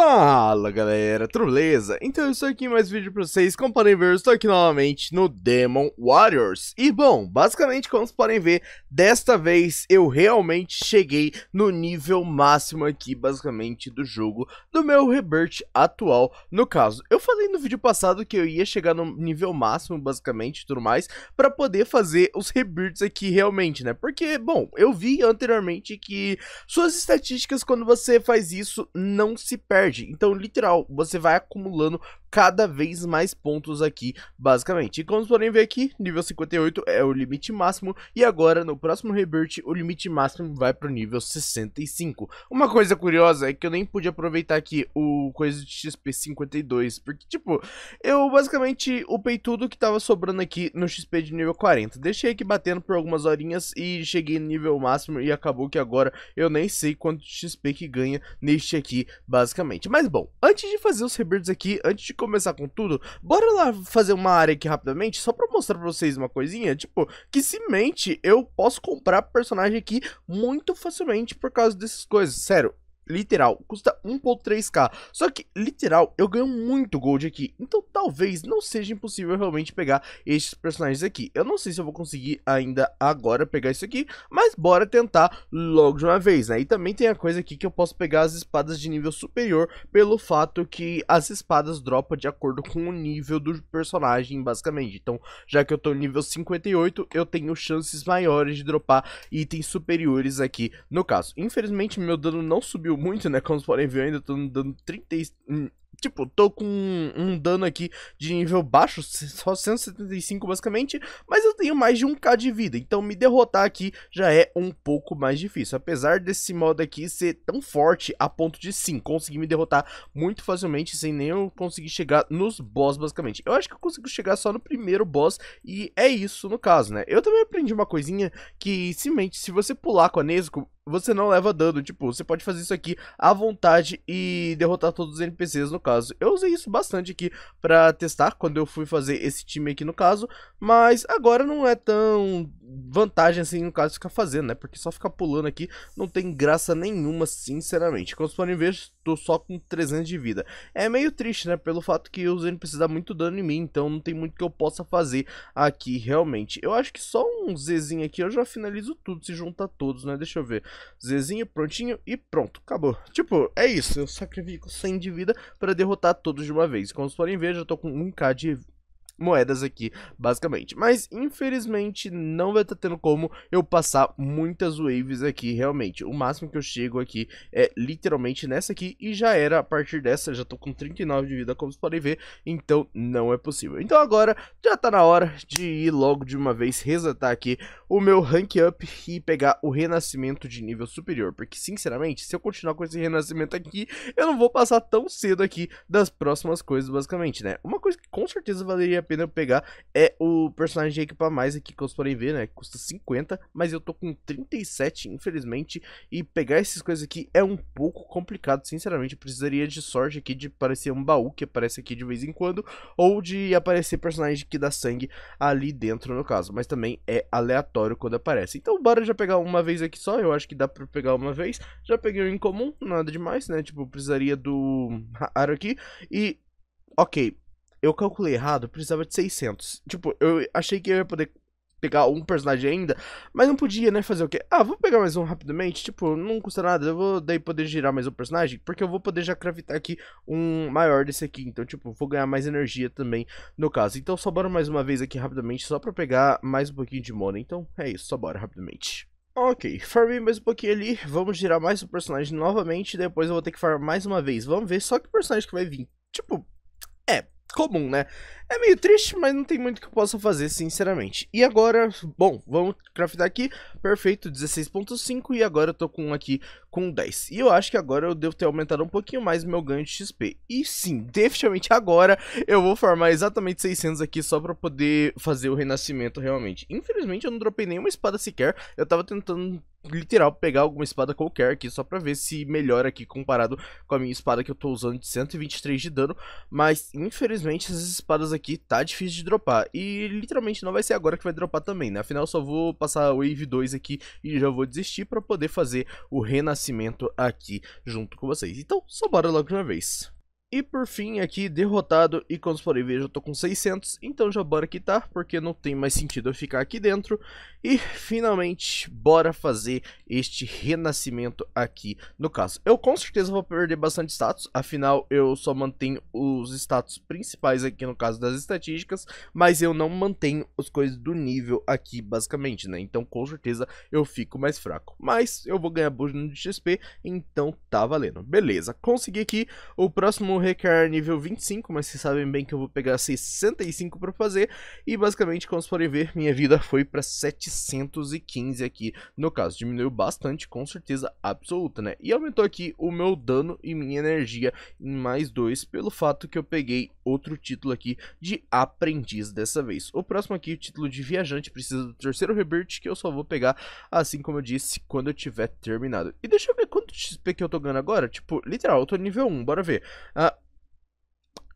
Fala galera, tudo beleza? Então eu estou aqui em mais vídeo pra vocês, como podem ver eu estou aqui novamente no Demon Warriors E bom, basicamente como vocês podem ver, desta vez eu realmente cheguei no nível máximo aqui basicamente do jogo Do meu Rebirth atual, no caso, eu falei no vídeo passado que eu ia chegar no nível máximo basicamente e tudo mais Pra poder fazer os Rebirths aqui realmente né, porque bom, eu vi anteriormente que suas estatísticas quando você faz isso não se perde então, literal, você vai acumulando cada vez mais pontos aqui, basicamente. E como vocês podem ver aqui, nível 58 é o limite máximo, e agora no próximo Rebirth o limite máximo vai pro nível 65. Uma coisa curiosa é que eu nem pude aproveitar aqui o coisa de XP 52, porque tipo, eu basicamente upei tudo que tava sobrando aqui no XP de nível 40. Deixei aqui batendo por algumas horinhas e cheguei no nível máximo e acabou que agora eu nem sei quanto XP que ganha neste aqui, basicamente. Mas bom, antes de fazer os rebuilds aqui, antes de começar com tudo, bora lá fazer uma área aqui rapidamente, só pra mostrar pra vocês uma coisinha, tipo, que se mente, eu posso comprar personagem aqui muito facilmente por causa dessas coisas. Sério, literal, custa 1.3k. Só que, literal, eu ganho muito gold aqui, então talvez não seja impossível realmente pegar estes personagens aqui. Eu não sei se eu vou conseguir ainda agora pegar isso aqui, mas bora tentar logo de uma vez, né? E também tem a coisa aqui que eu posso pegar as espadas de nível superior, pelo fato que as espadas dropam de acordo com o nível do personagem, basicamente. Então, já que eu tô nível 58, eu tenho chances maiores de dropar itens superiores aqui no caso. Infelizmente, meu dano não subiu muito, né? Como vocês podem ver, eu ainda tô dando 30. Tipo, tô com um, um dano aqui de nível baixo, só 175 basicamente, mas eu tenho mais de 1k de vida, então me derrotar aqui já é um pouco mais difícil. Apesar desse modo aqui ser tão forte a ponto de sim, conseguir me derrotar muito facilmente sem nem eu conseguir chegar nos boss basicamente. Eu acho que eu consigo chegar só no primeiro boss e é isso no caso, né? Eu também aprendi uma coisinha que, simplesmente, se você pular com a Nesco você não leva dano. Tipo, você pode fazer isso aqui à vontade e derrotar todos os NPCs no caso. Eu usei isso bastante aqui pra testar quando eu fui fazer esse time aqui no caso, mas agora não é tão vantagem assim no caso ficar fazendo, né? Porque só ficar pulando aqui não tem graça nenhuma, sinceramente. Como vocês podem ver, estou só com 300 de vida. É meio triste, né? Pelo fato que os NPCs dão muito dano em mim, então não tem muito que eu possa fazer aqui, realmente. Eu acho que só um Zzinho aqui eu já finalizo tudo se juntar todos, né? Deixa eu ver. Zezinho, prontinho e pronto, acabou. Tipo, é isso, eu sacrifico 100 de vida para derrotar todos de uma vez. Como vocês podem ver, já tô com 1k de moedas aqui, basicamente. Mas, infelizmente, não vai estar tá tendo como eu passar muitas waves aqui, realmente. O máximo que eu chego aqui é literalmente nessa aqui e já era a partir dessa. Já tô com 39 de vida, como vocês podem ver, então não é possível. Então agora já tá na hora de ir logo de uma vez resetar aqui o meu rank up e pegar o renascimento de nível superior. Porque, sinceramente, se eu continuar com esse renascimento aqui, eu não vou passar tão cedo aqui das próximas coisas, basicamente, né? Uma coisa que com certeza valeria pena eu pegar é o personagem de equipa mais aqui que vocês podem ver, né? Custa 50, mas eu tô com 37, infelizmente. E pegar essas coisas aqui é um pouco complicado, sinceramente. Eu precisaria de sorte aqui de aparecer um baú que aparece aqui de vez em quando, ou de aparecer personagem que dá sangue ali dentro, no caso. Mas também é aleatório quando aparece. Então bora já pegar uma vez aqui só, eu acho que dá pra pegar uma vez. Já peguei um incomum, nada demais, né? Tipo, precisaria do raro aqui. E, ok, eu calculei errado, precisava de 600. Tipo, eu achei que eu ia poder pegar um personagem ainda, mas não podia, né? Fazer o quê? Ah, vou pegar mais um rapidamente, tipo, não custa nada, eu vou daí poder girar mais um personagem, porque eu vou poder já craftar aqui um maior desse aqui, então, tipo, vou ganhar mais energia também no caso. Então, só bora mais uma vez aqui rapidamente, só pra pegar mais um pouquinho de mono, então é isso, só bora rapidamente. Ok, farmei mais um pouquinho ali, vamos girar mais um personagem novamente, depois eu vou ter que farmar mais uma vez, vamos ver só que personagem que vai vir. Tipo, comum, né? É meio triste, mas não tem muito que eu possa fazer, sinceramente. E agora, bom, vamos craftar aqui, perfeito, 16.5, e agora eu tô com aqui com 10. E eu acho que agora eu devo ter aumentado um pouquinho mais meu ganho de XP. E sim, definitivamente agora eu vou farmar exatamente 600 aqui só pra poder fazer o renascimento realmente. Infelizmente eu não dropei nenhuma espada sequer, eu tava tentando literal pegar alguma espada qualquer aqui só pra ver se melhora aqui comparado com a minha espada que eu tô usando de 123 de dano, mas infelizmente essas espadas aqui tá difícil de dropar e literalmente não vai ser agora que vai dropar também, né? Afinal eu só vou passar a Wave 2 aqui e já vou desistir pra poder fazer o renascimento aqui junto com vocês. Então só bora logo de uma vez. E por fim aqui, derrotado, e quando for podem ver, já tô com 600, então já bora quitar, porque não tem mais sentido eu ficar aqui dentro. E finalmente, bora fazer este renascimento aqui no caso. Eu com certeza vou perder bastante status, afinal eu só mantenho os status principais aqui no caso das estatísticas, mas eu não mantenho as coisas do nível aqui basicamente, né? Então com certeza eu fico mais fraco, mas eu vou ganhar bônus de XP, então tá valendo. Beleza, consegui aqui o próximo não nível 25, mas vocês sabem bem que eu vou pegar 65 para fazer. E basicamente, como vocês podem ver, minha vida foi para 715 aqui. No caso, diminuiu bastante, com certeza absoluta, né? E aumentou aqui o meu dano e minha energia em mais 2, pelo fato que eu peguei outro título aqui de aprendiz dessa vez. O próximo aqui, o título de viajante, precisa do terceiro rebirth, que eu só vou pegar, assim como eu disse, quando eu tiver terminado. E deixa eu ver quanto XP que eu tô ganhando agora. Tipo, literal, eu tô nível 1, bora ver. Ah,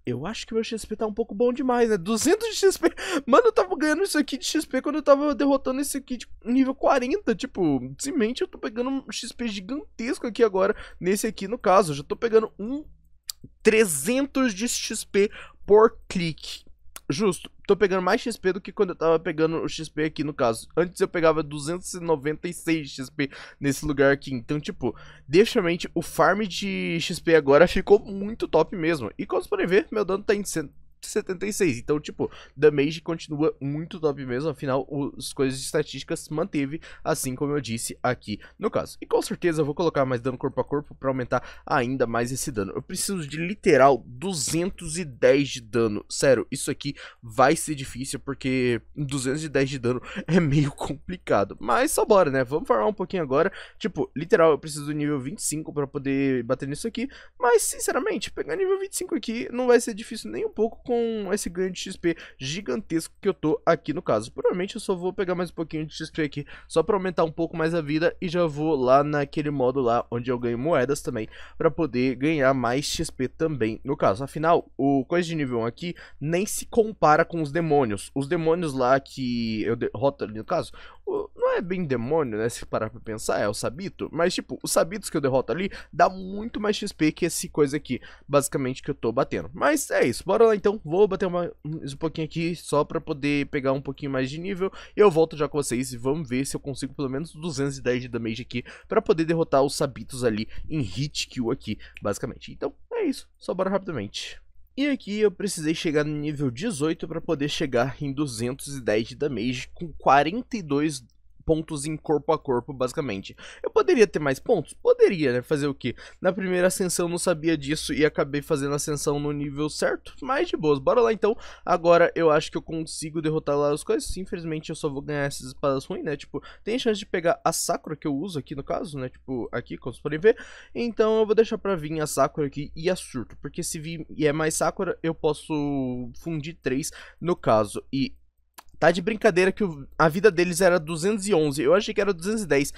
eu acho que meu XP tá um pouco bom demais, né? 200 de XP. Mano, eu tava ganhando isso aqui de XP quando eu tava derrotando esse aqui de tipo, nível 40. Tipo, simplesmente eu tô pegando um XP gigantesco aqui agora. Nesse aqui, no caso, eu já tô pegando um 300 de XP por clique. Justo tô pegando mais XP do que quando eu tava pegando o XP aqui no caso. Antes eu pegava 296 XP nesse lugar aqui. Então, tipo, definitivamente o farm de XP agora ficou muito top mesmo. E como vocês podem ver, meu dano tá em 76. Então, tipo, Damage continua muito top mesmo. Afinal, as coisas de estatísticas se manteve, assim como eu disse aqui no caso. E com certeza eu vou colocar mais dano corpo a corpo para aumentar ainda mais esse dano. Eu preciso de literal 210 de dano. Sério, isso aqui vai ser difícil porque 210 de dano é meio complicado. Mas só bora, né? Vamos farmar um pouquinho agora. Tipo, literal, eu preciso do nível 25 para poder bater nisso aqui. Mas, sinceramente, pegar nível 25 aqui não vai ser difícil nem um pouco com esse ganho de XP gigantesco que eu tô aqui no caso. Provavelmente eu só vou pegar mais um pouquinho de XP aqui, só pra aumentar um pouco mais a vida e já vou lá naquele modo lá onde eu ganho moedas também, pra poder ganhar mais XP também no caso. Afinal, o coisa de nível 1 aqui nem se compara com os demônios. Os demônios lá que eu derroto ali no caso, Tipo, não é bem demônio, né? Se parar pra pensar, é o Sabito. Mas, tipo, os Sabitos que eu derroto ali dá muito mais XP que esse coisa aqui, basicamente, que eu tô batendo. Mas é isso, bora lá então. Vou bater um pouquinho aqui só pra poder pegar um pouquinho mais de nível. e Eu volto já com vocês e vamos ver se eu consigo pelo menos 210 de damage aqui pra poder derrotar os Sabitos ali em hit kill aqui, basicamente. Então, é isso. Só bora rapidamente. E aqui eu precisei chegar no nível 18 para poder chegar em 210 de damage com 42 pontos em corpo a corpo, basicamente. Eu poderia ter mais pontos? Poderia, né? Fazer o quê? Na primeira ascensão não sabia disso e acabei fazendo a ascensão no nível certo, mas de boas. Bora lá então. Agora eu acho que eu consigo derrotar lá as coisas. Infelizmente eu só vou ganhar essas espadas ruins, né? Tipo, tem chance de pegar a Sakura que eu uso aqui no caso, né? Tipo, aqui, como vocês podem ver. Então eu vou deixar pra vir a Sakura aqui e a Surto, porque se vir e é mais Sakura, eu posso fundir três no caso. E Tá de brincadeira que o, a vida deles era 211. Eu achei que era 210.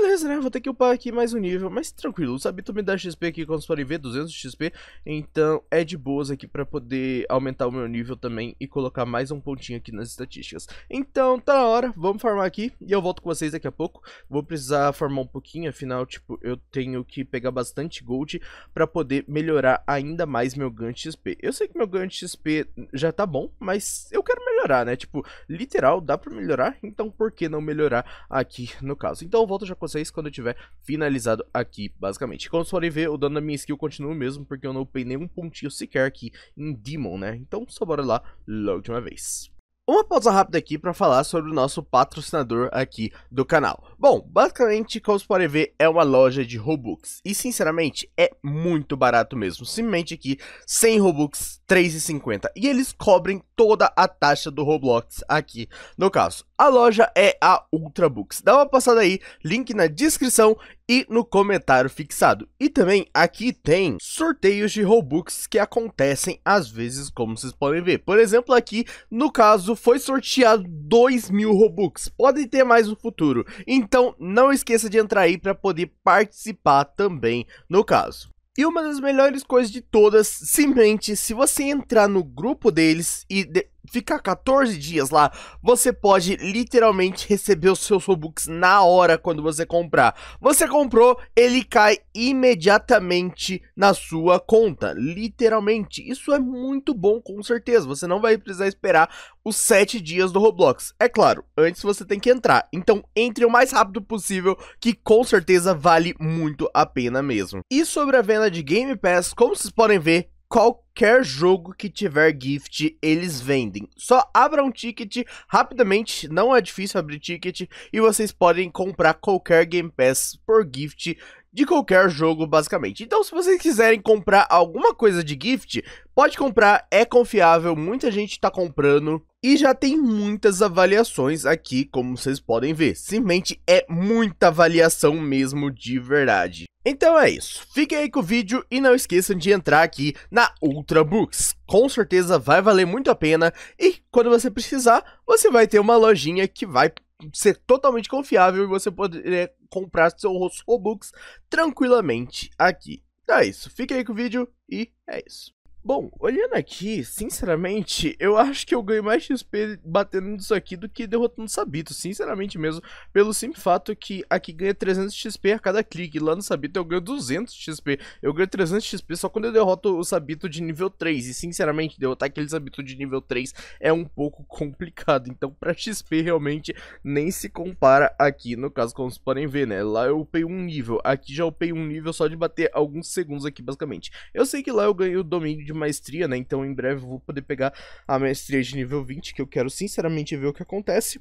Beleza, né? Vou ter que upar aqui mais um nível, mas tranquilo. Os hábitos me dá XP aqui, como vocês podem ver, 200 XP. Então é de boas aqui pra poder aumentar o meu nível também e colocar mais um pontinho aqui nas estatísticas. Então tá na hora, vamos farmar aqui e eu volto com vocês daqui a pouco. Vou precisar farmar um pouquinho, afinal, tipo, eu tenho que pegar bastante gold pra poder melhorar ainda mais meu ganho XP. Eu sei que meu ganho XP já tá bom, mas eu quero melhorar, né? Tipo, literal, dá pra melhorar, então por que não melhorar aqui no caso? Então eu volto já vocês quando eu tiver finalizado aqui, basicamente. Como vocês podem ver, o dano da minha skill continua o mesmo, porque eu não upei nenhum pontinho sequer aqui em Demon, né? Então, só bora lá logo de uma vez. Uma pausa rápida aqui para falar sobre o nosso patrocinador aqui do canal. Bom, basicamente, como vocês podem ver, é uma loja de Robux. E, sinceramente, é muito barato mesmo. Simplesmente aqui, 100 Robux, 3,50. E eles cobrem toda a taxa do Roblox aqui no caso. A loja é a Ultrabooks. Dá uma passada aí, link na descrição e no comentário fixado. E também aqui tem sorteios de Robux que acontecem às vezes, como vocês podem ver. Por exemplo, aqui no caso foi sorteado 2 mil Robux. Podem ter mais no futuro. Então não esqueça de entrar aí para poder participar também no caso. E uma das melhores coisas de todas, simplesmente, se você entrar no grupo deles e de ficar 14 dias lá, você pode literalmente receber os seus Robux na hora quando você comprar. Você comprou, ele cai imediatamente na sua conta, literalmente. Isso é muito bom, com certeza. Você não vai precisar esperar os 7 dias do Roblox. É claro, antes você tem que entrar. Então entre o mais rápido possível, que com certeza vale muito a pena mesmo. E sobre a venda de Game Pass, como vocês podem ver, qualquer jogo que tiver gift, eles vendem. Só abra um ticket rapidamente, não é difícil abrir ticket, e vocês podem comprar qualquer Game Pass por gift de qualquer jogo, basicamente. Então, se vocês quiserem comprar alguma coisa de gift, pode comprar, é confiável, muita gente tá comprando. E já tem muitas avaliações aqui, como vocês podem ver. Simplesmente é muita avaliação mesmo de verdade. Então é isso, fiquem aí com o vídeo e não esqueçam de entrar aqui na Ultrabooks. Com certeza vai valer muito a pena e quando você precisar, você vai ter uma lojinha que vai ser totalmente confiável e você poder comprar seus Robux tranquilamente aqui. Então é isso, fica aí com o vídeo e é isso. Bom, olhando aqui, sinceramente, eu acho que eu ganho mais XP batendo nisso aqui do que derrotando Sabito, sinceramente mesmo, pelo simples fato que aqui ganha 300 XP a cada clique, lá no Sabito eu ganho 200 XP, eu ganho 300 XP só quando eu derroto o Sabito de nível 3, e sinceramente, derrotar aquele Sabito de nível 3 é um pouco complicado, então pra XP realmente nem se compara aqui, no caso, como vocês podem ver, né, lá eu upei um nível, aqui já upei um nível só de bater alguns segundos aqui, basicamente. Eu sei que lá eu ganho o domínio de de maestria, né? Então em breve eu vou poder pegar a maestria de nível 20, que eu quero sinceramente ver o que acontece.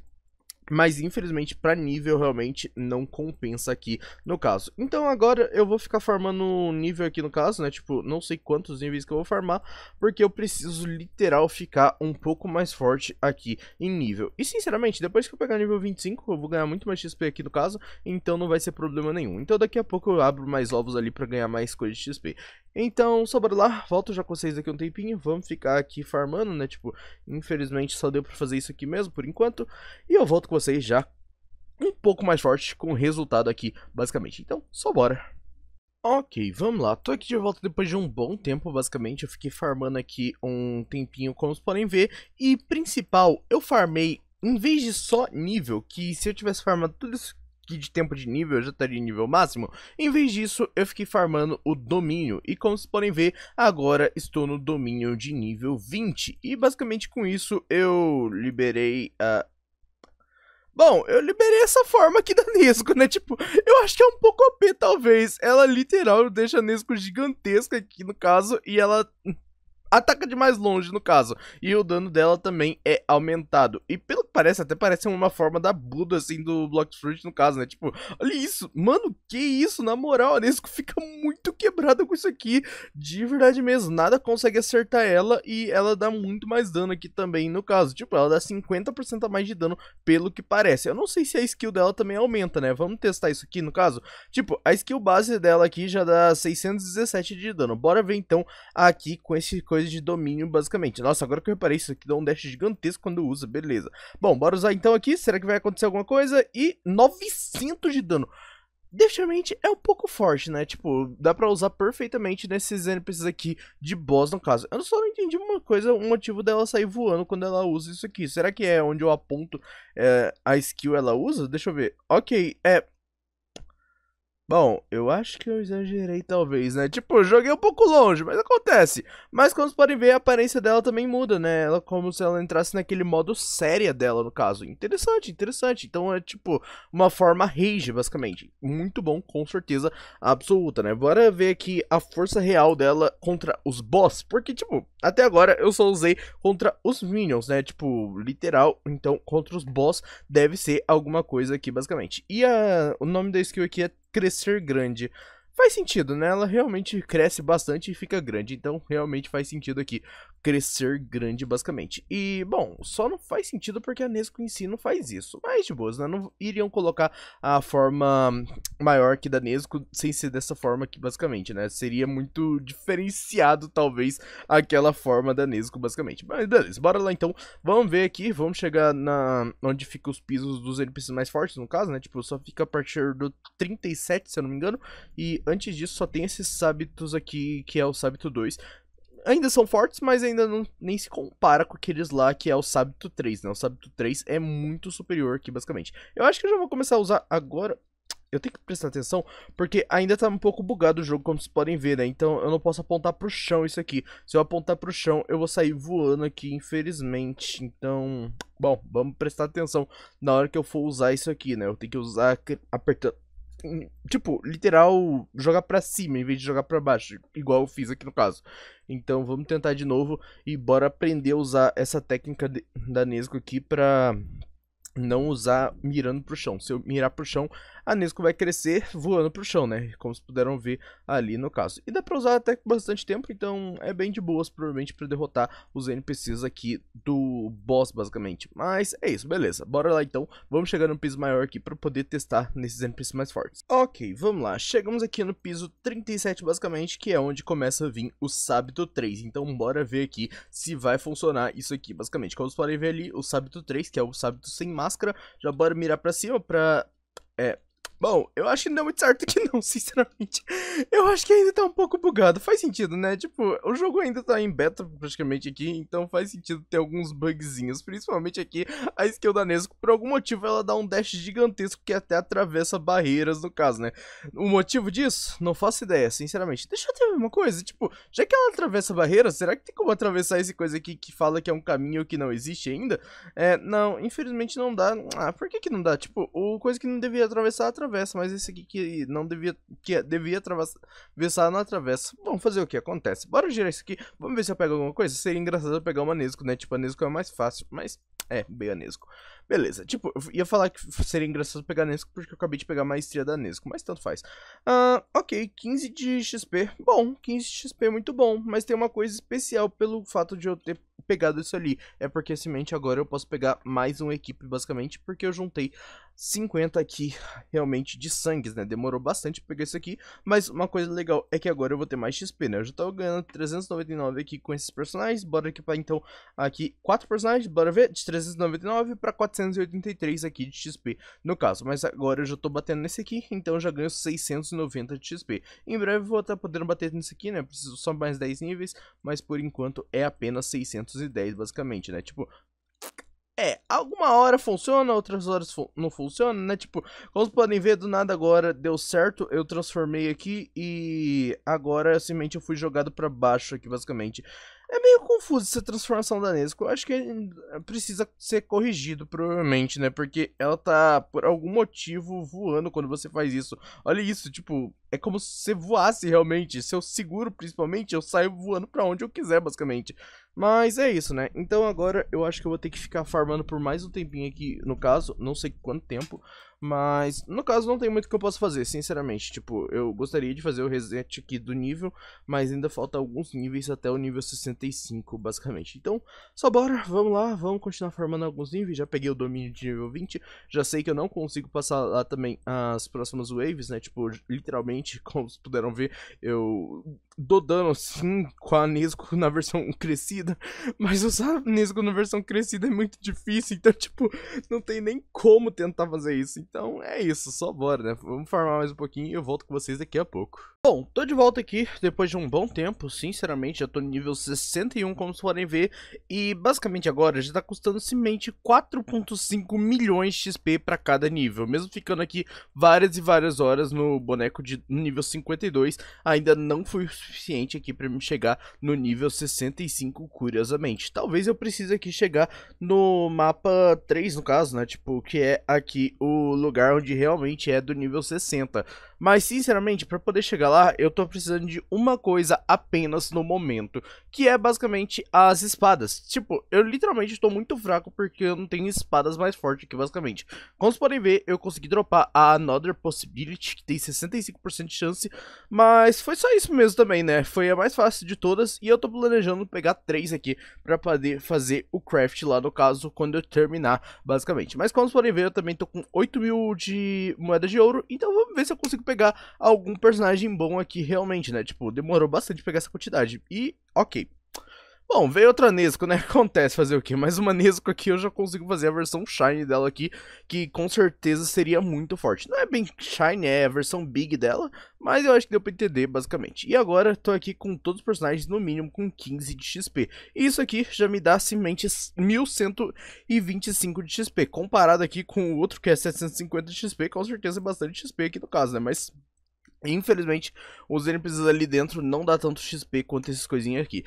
Mas infelizmente para nível realmente não compensa aqui no caso. Então agora eu vou ficar farmando nível aqui no caso, né? Tipo, não sei quantos níveis que eu vou farmar, porque eu preciso literal ficar um pouco mais forte aqui em nível. E sinceramente, depois que eu pegar nível 25, eu vou ganhar muito mais XP aqui no caso, então não vai ser problema nenhum. Então daqui a pouco eu abro mais ovos ali para ganhar mais coisa de XP. Então, sobre lá, volto já com vocês daqui um tempinho, vamos ficar aqui farmando, né? Tipo, infelizmente só deu para fazer isso aqui mesmo por enquanto, e eu volto com vocês vocês já um pouco mais forte com o resultado aqui, basicamente. Então, só bora. Ok, vamos lá. Tô aqui de volta depois de um bom tempo, basicamente. Eu fiquei farmando aqui um tempinho, como vocês podem ver. E, principal, eu farmei, em vez de só nível, que se eu tivesse farmado tudo isso aqui de tempo de nível, eu já estaria em nível máximo. Em vez disso, eu fiquei farmando o domínio. E como vocês podem ver, agora estou no domínio de nível 20. E basicamente com isso, eu liberei a... Bom, eu liberei essa forma aqui da Nesco, né? Tipo, eu acho que é um pouco OP, talvez. Ela literal deixa a Nesco gigantesca aqui, no caso, e ela ataca de mais longe, no caso. E o dano dela também é aumentado. E pelo que parece, até parece uma forma da Buda, assim, do Block Fruit, no caso, né? Tipo, olha isso. Mano, que isso? Na moral, a Nesco fica muito quebrada com isso aqui. De verdade mesmo. Nada consegue acertar ela e ela dá muito mais dano aqui também, no caso. Tipo, ela dá 50% a mais de dano, pelo que parece. Eu não sei se a skill dela também aumenta, né? Vamos testar isso aqui, no caso. Tipo, a skill base dela aqui já dá 617 de dano. Bora ver, então, aqui com esse coisa coisa de domínio, basicamente. Nossa, agora que eu reparei, isso aqui dá um dash gigantesco quando usa, beleza. Bom, bora usar então aqui, será que vai acontecer alguma coisa? E 900 de dano. Definitivamente é um pouco forte, né? Tipo, dá pra usar perfeitamente nesses NPCs aqui de boss, no caso. Eu só não entendi uma coisa, um motivo dela sair voando quando ela usa isso aqui. Será que é onde eu aponto é, a skill ela usa? Deixa eu ver. Ok, é, Bom, eu acho que eu exagerei talvez, né? Tipo, joguei um pouco longe, mas acontece. Mas como vocês podem ver, a aparência dela também muda, né? Ela como se ela entrasse naquele modo séria dela, no caso. Interessante, interessante. Então é tipo uma forma rage, basicamente. Muito bom, com certeza absoluta, né? Bora ver aqui a força real dela contra os boss, porque tipo, até agora eu só usei contra os minions, né? Tipo, literal, então contra os boss deve ser alguma coisa aqui, basicamente. E a... o nome da skill aqui é crescer grande faz sentido, né? Ela realmente cresce bastante e fica grande, então realmente faz sentido aqui crescer grande basicamente. E, bom, só não faz sentido porque a Nesco em si não faz isso, mas de boas, né? Não iriam colocar a forma maior que da Nesco sem ser dessa forma aqui basicamente, né? Seria muito diferenciado talvez aquela forma da Nesco basicamente. Mas beleza, bora lá então. Vamos ver aqui, vamos chegar na onde fica os pisos dos NPCs mais fortes, no caso, né? Tipo, só fica a partir do 37, se eu não me engano, e antes disso só tem esses sábitos aqui, que é o sábito 2. Ainda são fortes, mas ainda não, nem se compara com aqueles lá que é o sábito 3, né? O Sabito 3 é muito superior aqui, basicamente. Eu acho que eu já vou começar a usar agora... Eu tenho que prestar atenção, porque ainda tá um pouco bugado o jogo, como vocês podem ver, né? Então eu não posso apontar pro chão isso aqui. Se eu apontar pro chão, eu vou sair voando aqui, infelizmente. Então, bom, vamos prestar atenção na hora que eu for usar isso aqui, né? Eu tenho que usar apertando Tipo, literal, jogar para cima em vez de jogar para baixo, igual eu fiz aqui no caso. Então vamos tentar de novo e bora aprender a usar essa técnica de, da Nesco aqui pra não usar mirando pro chão. Se eu mirar pro chão, a Nesco vai crescer voando pro chão, né? Como vocês puderam ver ali no caso. E dá pra usar até bastante tempo, então é bem de boas, provavelmente, pra derrotar os NPCs aqui do boss, basicamente. Mas é isso, beleza. Bora lá então, vamos chegar no piso maior aqui pra poder testar nesses NPCs mais fortes. Ok, vamos lá. Chegamos aqui no piso 37, basicamente, que é onde começa a vir o Sábito 3. Então bora ver aqui se vai funcionar isso aqui, basicamente. Como vocês podem ver ali, o Sábito 3, que é o Sábito sem máscara, já bora mirar pra cima pra... É, Bom, eu acho que não deu muito certo que não, sinceramente. Eu acho que ainda tá um pouco bugado. Faz sentido, né? Tipo, o jogo ainda tá em beta praticamente aqui, então faz sentido ter alguns bugzinhos. Principalmente aqui, a skill da Nesco, por algum motivo, ela dá um dash gigantesco que até atravessa barreiras, no caso, né? O motivo disso? Não faço ideia, sinceramente. Deixa eu ver uma coisa, tipo, já que ela atravessa barreiras, será que tem como atravessar esse coisa aqui que fala que é um caminho que não existe ainda? É, não, infelizmente não dá. Ah, por que que não dá? Tipo, o coisa que não devia atravessar, atravessa mas esse aqui que não devia, que devia atravessar não atravessa. Vamos fazer o que acontece. Bora girar isso aqui, vamos ver se eu pego alguma coisa. Seria engraçado eu pegar uma Nesco, né? Tipo, anesco é mais fácil, mas é, bem anesco Beleza, tipo, eu ia falar que seria engraçado pegar Nesco porque eu acabei de pegar a maestria da Nesco, mas tanto faz. Ah, ok, 15 de XP, bom, 15 de XP é muito bom, mas tem uma coisa especial pelo fato de eu ter pegado isso ali. É porque semente agora eu posso pegar mais uma equipe, basicamente, porque eu juntei 50 aqui realmente de sangues, né? Demorou bastante pra pegar isso aqui, mas uma coisa legal é que agora eu vou ter mais XP, né? Eu já tava ganhando 399 aqui com esses personagens, bora equipar então aqui 4 personagens, bora ver, de 399 pra 400. 483 aqui de XP, no caso, mas agora eu já tô batendo nesse aqui, então eu já ganho 690 de XP. Em breve vou estar podendo bater nesse aqui, né, preciso só mais 10 níveis, mas por enquanto é apenas 610 basicamente, né, tipo... É, alguma hora funciona, outras horas fu não funciona, né? Tipo, como vocês podem ver, do nada agora deu certo, eu transformei aqui e agora simplesmente eu fui jogado pra baixo aqui, basicamente. É meio confuso essa transformação da Nesco. Eu acho que precisa ser corrigido, provavelmente, né? Porque ela tá, por algum motivo, voando quando você faz isso. Olha isso, tipo, é como se você voasse realmente. Se eu seguro, principalmente, eu saio voando para onde eu quiser, basicamente. Mas é isso, né? Então agora eu acho que eu vou ter que ficar farmando por mais um tempinho aqui, no caso. Não sei quanto tempo. Mas, no caso, não tem muito que eu possa fazer, sinceramente. Tipo, eu gostaria de fazer o reset aqui do nível, mas ainda falta alguns níveis até o nível 65, basicamente. Então, só bora, vamos lá, vamos continuar formando alguns níveis. Já peguei o domínio de nível 20, já sei que eu não consigo passar lá também as próximas waves, né? Tipo, literalmente, como vocês puderam ver, eu dodando dano, sim, com a Nesco na versão crescida, mas usar a Nesco na versão crescida é muito difícil, então, tipo, não tem nem como tentar fazer isso. Então, é isso, só bora, né? Vamos farmar mais um pouquinho e eu volto com vocês daqui a pouco. Bom, tô de volta aqui depois de um bom tempo, sinceramente, já tô no nível 61, como vocês podem ver, e basicamente agora já tá custando semente 4.5 milhões de XP pra cada nível, mesmo ficando aqui várias e várias horas no boneco de nível 52, ainda não fui suficiente aqui para me chegar no nível 65, curiosamente. Talvez eu precise aqui chegar no mapa 3, no caso, né? Tipo, que é aqui o lugar onde realmente é do nível 60. Mas, sinceramente, para poder chegar lá, eu tô precisando de uma coisa apenas no momento, que é basicamente as espadas. Tipo, eu literalmente estou muito fraco porque eu não tenho espadas mais fortes aqui, basicamente. Como vocês podem ver, eu consegui dropar a Another Possibility, que tem 65% de chance, mas foi só isso mesmo também, né? Foi a mais fácil de todas e eu tô planejando pegar três aqui para poder fazer o craft lá, no caso, quando eu terminar, basicamente. Mas como vocês podem ver, eu também tô com 8 mil de moedas de ouro, então vamos ver se eu consigo pegar pegar algum personagem bom aqui realmente, né? Tipo, demorou bastante pegar essa quantidade. E, ok. Bom, veio outra Nesco, né? Acontece fazer o quê? Mas uma Nesco aqui eu já consigo fazer a versão Shine dela aqui, que com certeza seria muito forte. Não é bem Shine, é a versão Big dela, mas eu acho que deu pra entender, basicamente. E agora, tô aqui com todos os personagens, no mínimo, com 15 de XP. E isso aqui já me dá, simplesmente, 1125 de XP. Comparado aqui com o outro, que é 750 de XP, com certeza é bastante XP aqui no caso, né? Mas Infelizmente, os NPCs ali dentro não dá tanto XP quanto essas coisinhas aqui.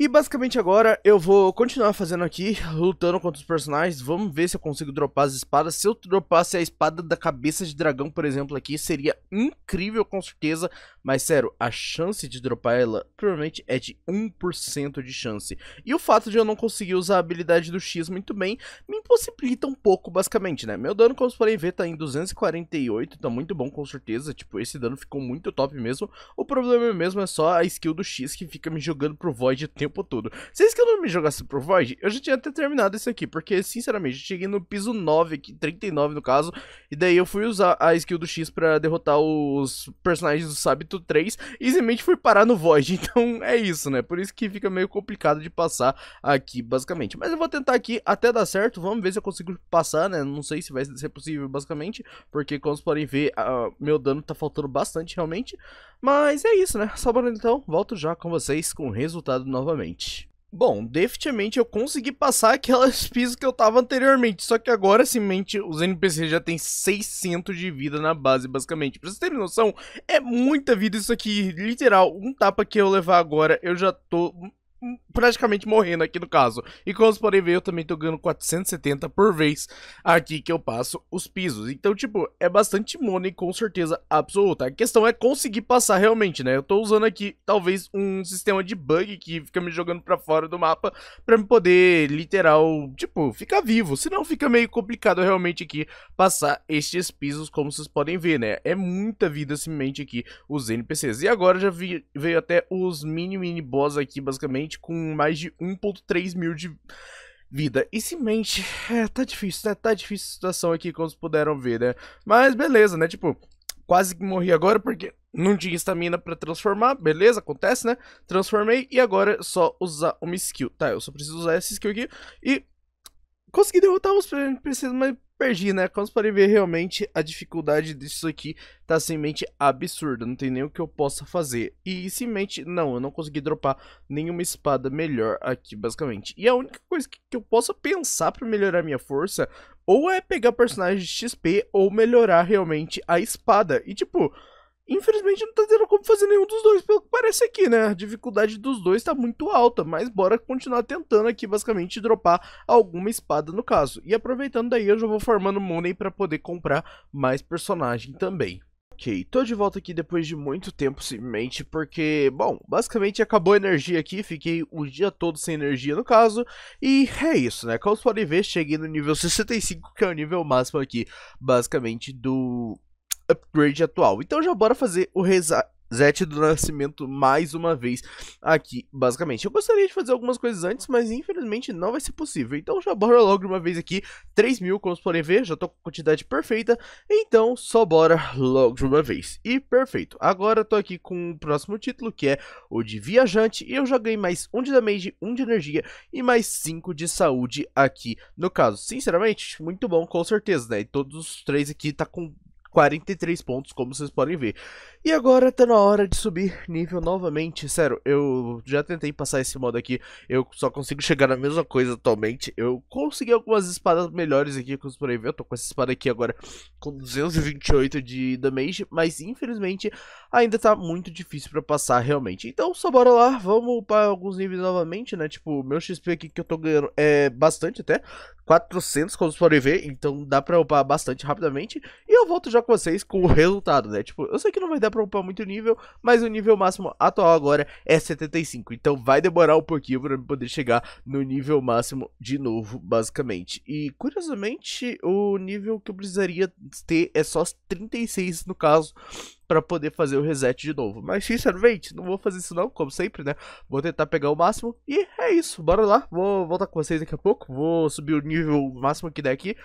E basicamente agora eu vou continuar fazendo aqui, lutando contra os personagens, vamos ver se eu consigo dropar as espadas. Se eu dropasse a espada da cabeça de dragão, por exemplo, aqui, seria incrível com certeza, mas sério, a chance de dropar ela provavelmente é de 1% de chance. E o fato de eu não conseguir usar a habilidade do X muito bem, me impossibilita um pouco, basicamente, né? Meu dano, como vocês podem ver, tá em 248, tá então muito bom com certeza, tipo, esse dano ficou muito top mesmo. O problema mesmo é só a skill do X que fica me jogando pro Void o tempo corriam pro tudo. Se esse não me jogasse pro Void, eu já tinha até terminado esse aqui, porque, sinceramente, eu cheguei no piso 9, aqui, 39 no caso, e daí eu fui usar a skill do X pra derrotar os personagens do Sabito 3, e simplesmente fui parar no Void, então é isso, né? Por isso que fica meio complicado de passar aqui, basicamente. Mas eu vou tentar aqui até dar certo, vamos ver se eu consigo passar, né? Não sei se vai ser possível, basicamente, porque, como vocês podem ver, uh, meu dano tá faltando bastante, realmente. Mas é isso, né? Sobrando, então, volto já com vocês com o resultado novamente novamente. Bom, definitivamente eu consegui passar aquelas pisos que eu tava anteriormente, só que agora, simplesmente, os NPCs já tem 600 de vida na base, basicamente. Pra vocês terem noção, é muita vida isso aqui, literal, um tapa que eu levar agora, eu já tô praticamente morrendo aqui no caso. E como vocês podem ver, eu também tô ganhando 470 por vez aqui que eu passo os pisos. Então, tipo, é bastante money com certeza absoluta. A questão é conseguir passar realmente, né? Eu tô usando aqui, talvez, um sistema de bug que fica me jogando pra fora do mapa pra me poder, literal, tipo, ficar vivo. Senão fica meio complicado realmente aqui passar estes pisos, como vocês podem ver, né? É muita vida simplesmente aqui os NPCs. E agora já vi, veio até os mini-mini boss aqui, basicamente com mais de 1.3 mil de vida. E se mente, é, tá difícil, né? Tá difícil a situação aqui, como vocês puderam ver, né? Mas beleza, né? Tipo, quase que morri agora porque não tinha estamina para transformar, beleza, acontece, né? Transformei e agora é só usar uma skill. Tá, eu só preciso usar essa skill aqui e consegui derrotar os NPCs, mas perdi, né? Como vocês podem ver, realmente a dificuldade disso aqui tá simplesmente absurda. Não tem nem o que eu possa fazer. E simplesmente, não, eu não consegui dropar nenhuma espada melhor aqui, basicamente. E a única coisa que, que eu possa pensar pra melhorar minha força, ou é pegar personagens de XP, ou melhorar realmente a espada. E tipo... Infelizmente não tá tendo como fazer nenhum dos dois, pelo que parece aqui, né? A dificuldade dos dois tá muito alta, mas bora continuar tentando aqui basicamente dropar alguma espada no caso. E aproveitando daí eu já vou formando money para poder comprar mais personagem também. Ok, tô de volta aqui depois de muito tempo, simplesmente porque, bom, basicamente acabou a energia aqui, fiquei o dia todo sem energia no caso, e é isso, né? Como vocês podem ver, cheguei no nível 65, que é o nível máximo aqui, basicamente, do upgrade atual. Então já bora fazer o reset do nascimento mais uma vez aqui, basicamente. Eu gostaria de fazer algumas coisas antes, mas infelizmente não vai ser possível. Então já bora logo de uma vez aqui, 3 mil, como vocês podem ver, já tô com a quantidade perfeita. Então só bora logo de uma vez. E perfeito, agora eu tô aqui com o próximo título, que é o de Viajante. E eu já ganhei mais 1 um de damage, 1 um de energia e mais 5 de saúde aqui no caso. Sinceramente, muito bom, com certeza, né? E todos os três aqui tá com 43 pontos, como vocês podem ver. E agora tá na hora de subir nível novamente. Sério, eu já tentei passar esse modo aqui. Eu só consigo chegar na mesma coisa atualmente. Eu consegui algumas espadas melhores aqui com os por aí. Eu tô com essa espada aqui agora com 228 de damage. Mas infelizmente ainda tá muito difícil pra passar realmente. Então só bora lá. Vamos para alguns níveis novamente, né? Tipo, meu XP aqui que eu tô ganhando é bastante até. 400, como vocês podem ver. Então dá pra upar bastante rapidamente. E eu volto já com vocês com o resultado, né? Tipo, eu sei que não vai dar pra pra upar muito nível, mas o nível máximo atual agora é 75. Então vai demorar um pouquinho pra poder chegar no nível máximo de novo, basicamente. E curiosamente, o nível que eu precisaria ter é só 36 no caso para poder fazer o reset de novo. Mas sinceramente, não vou fazer isso não, como sempre, né? Vou tentar pegar o máximo e é isso. Bora lá, vou voltar com vocês daqui a pouco. Vou subir o nível máximo que der aqui.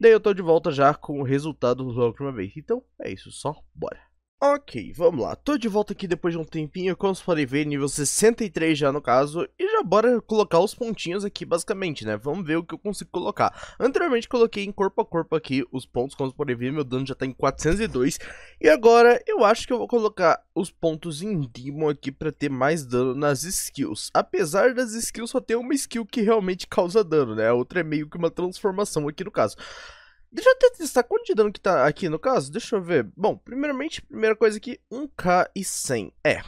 Daí eu tô de volta já com o resultado da última vez. Então é isso, só bora. Ok, vamos lá. Tô de volta aqui depois de um tempinho, como vocês podem ver, nível 63 já no caso, e já bora colocar os pontinhos aqui basicamente, né? Vamos ver o que eu consigo colocar. Anteriormente coloquei em corpo a corpo aqui os pontos, como vocês podem ver, meu dano já tá em 402, e agora eu acho que eu vou colocar os pontos em Demon aqui pra ter mais dano nas skills. Apesar das skills só ter uma skill que realmente causa dano, né? A outra é meio que uma transformação aqui no caso. Deixa eu testar quanto de dano que tá aqui no caso, deixa eu ver. Bom, primeiramente, primeira coisa aqui, 1k e 100. É,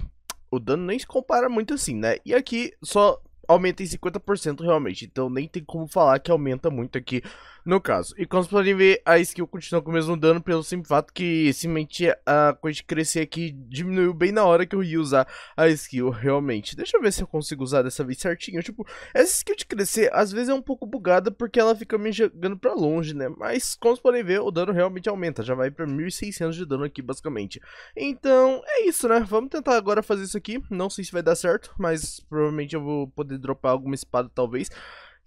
o dano nem se compara muito assim, né? E aqui só aumenta em 50% realmente, então nem tem como falar que aumenta muito aqui no caso. E como vocês podem ver, a skill continua com o mesmo dano pelo simples fato que simplesmente a coisa de crescer aqui diminuiu bem na hora que eu ia usar a skill realmente. Deixa eu ver se eu consigo usar dessa vez certinho. Tipo, essa skill de crescer às vezes é um pouco bugada porque ela fica me jogando pra longe, né? Mas como vocês podem ver, o dano realmente aumenta, já vai pra 1600 de dano aqui basicamente. Então, é isso, né? Vamos tentar agora fazer isso aqui. Não sei se vai dar certo, mas provavelmente eu vou poder dropar alguma espada talvez.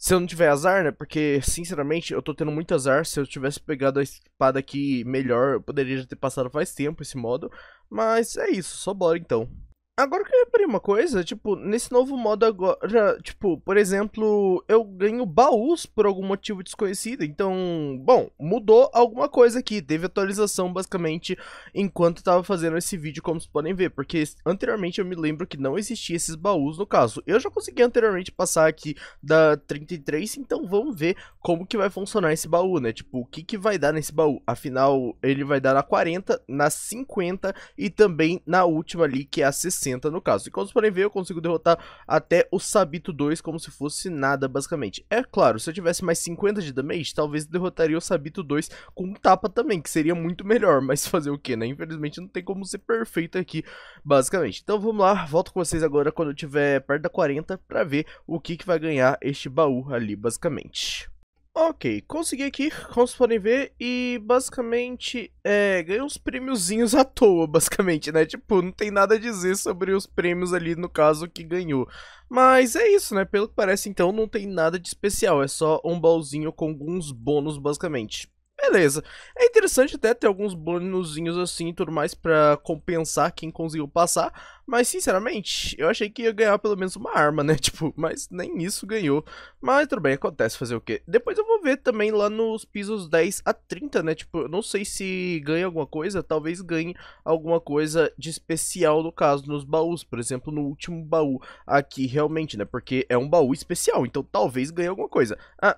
Se eu não tiver azar, né? Porque, sinceramente, eu tô tendo muito azar. Se eu tivesse pegado a espada aqui melhor, eu poderia já ter passado faz tempo esse modo. Mas é isso, só bora então. Agora que eu reparei uma coisa, tipo, nesse novo modo agora, tipo, por exemplo, eu ganho baús por algum motivo desconhecido, então, bom, mudou alguma coisa aqui, teve atualização basicamente enquanto eu tava fazendo esse vídeo, como vocês podem ver, porque anteriormente eu me lembro que não existia esses baús no caso. Eu já consegui anteriormente passar aqui da 33, então vamos ver como que vai funcionar esse baú, né, tipo, o que que vai dar nesse baú, afinal, ele vai dar na 40, na 50 e também na última ali, que é a 60. 60 no caso. E como vocês podem ver, eu consigo derrotar até o Sabito 2 como se fosse nada, basicamente. É claro, se eu tivesse mais 50 de damage, talvez derrotaria o Sabito 2 com um tapa também, que seria muito melhor. Mas fazer o que, né? Infelizmente não tem como ser perfeito aqui, basicamente. Então vamos lá, volto com vocês agora quando eu tiver perto da 40 para ver o que, que vai ganhar este baú ali, basicamente. Ok, consegui aqui, como vocês podem ver, e basicamente é, ganhei uns prêmiozinhos à toa, basicamente, né? Tipo, não tem nada a dizer sobre os prêmios ali, no caso, que ganhou. Mas é isso, né? Pelo que parece, então, não tem nada de especial, é só um baúzinho com alguns bônus, basicamente. Beleza. É interessante até ter alguns bônus assim e tudo mais pra compensar quem conseguiu passar. Mas, sinceramente, eu achei que ia ganhar pelo menos uma arma, né? Tipo, mas nem isso ganhou. Mas tudo bem, acontece fazer o quê? Depois eu vou ver também lá nos pisos 10 a 30, né? Tipo, eu não sei se ganha alguma coisa. Talvez ganhe alguma coisa de especial, no caso, nos baús. Por exemplo, no último baú aqui, realmente, né? Porque é um baú especial, então talvez ganhe alguma coisa. Ah,